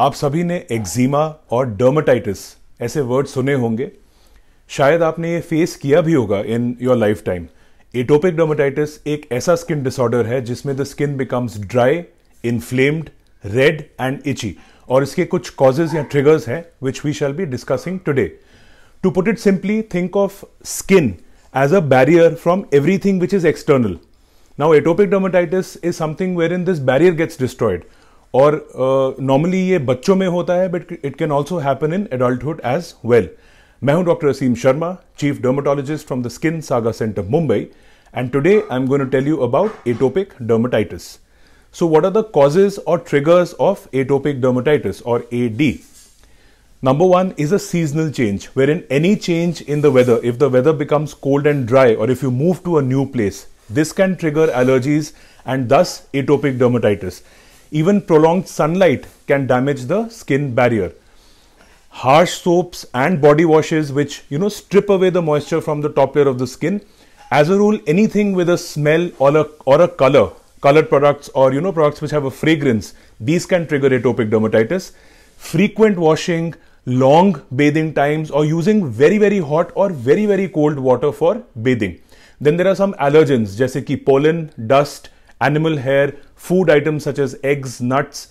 आप सभी ने एक्जिमा और डर्माटाइटिस ऐसे वर्ड सुने होंगे शायद आपने ये फेस किया भी होगा in your lifetime atopic dermatitis एक ऐसा स्किन डिसऑर्डर है जिसमें the skin becomes dry inflamed red and itchy और इसके कुछ कॉजेज या ट्रिगर्स हैं which we shall be discussing today to put it simply think of skin as a barrier from everything which is external now atopic dermatitis is something where in this barrier gets destroyed Or normally, uh, ये बच्चों में होता है but it can also happen in adulthood as well मैं हूं doctor Aseem Sharma chief dermatologist from the Skin Saga and today I'm going to tell you about atopic dermatitis. So, what are the causes or triggers of atopic dermatitis or AD? Number one is a seasonal change, wherein any change in the weather, if the weather becomes cold and dry, or if you move to a new place, this can trigger allergies and thus atopic dermatitis. Even prolonged sunlight can damage the skin barrier. Harsh soaps and body washes, which you know strip away the moisture from the top layer of the skin. As a rule, anything with a smell or a, or a color, colored products or you know products which have a fragrance, these can trigger atopic dermatitis. Frequent washing, long bathing times or using very very hot or very very cold water for bathing then there are some allergens jaise ki pollen dust animal hair food items such as eggs, nuts,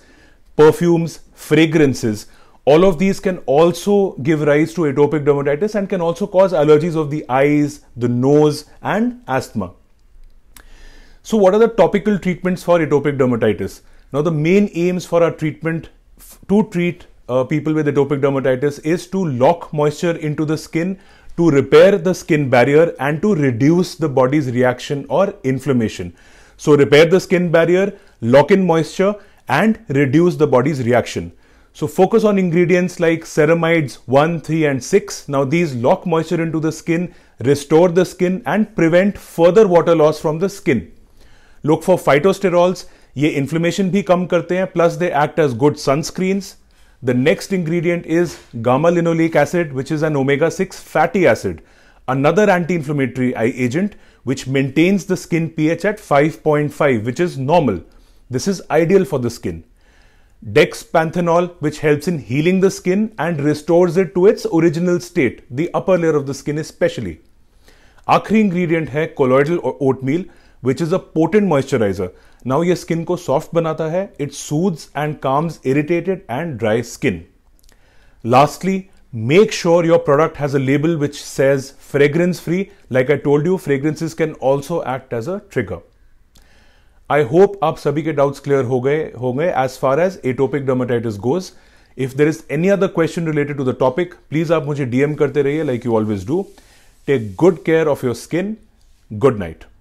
perfumes, fragrances. All of these can also give rise to atopic dermatitis and can also cause allergies of the eyes, the nose, and asthma. So, what are the topical treatments for atopic dermatitis? Now, the main aims for our treatment to treat uh, people with atopic dermatitis is to lock moisture into the skin, to repair the skin barrier, and to reduce the body's reaction or inflammation. So repair the skin barrier, lock in moisture, and reduce the body's reaction. So focus on ingredients like ceramides 1, 3 and 6. Now these lock moisture into the skin, restore the skin and prevent further water loss from the skin. Look for phytosterols. ये inflammation भी कम करते हैं plus they act as good sunscreens. The next ingredient is gamma linoleic acid which is an omega 6 fatty acid another anti-inflammatory agent which maintains the skin pH at 5.5 which is normal. This is ideal for the skin. Dexpanthenol which helps in healing the skin and restores it to its original state, the upper layer of the skin especially. आखिरी ingredient है colloidal oatmeal, which is a potent moisturizer. Now, your skin को soft. banata है it soothes and calms irritated and dry skin. Lastly, Make sure your product has a label which says fragrance free. Like I told you, fragrances can also act as a trigger. I hope आप सभी के doubts clear हो गए as far as atopic dermatitis goes. If there is any other question related to the topic, please आप मुझे DM करते रहिए like you always do. Take good care of your skin. Good night.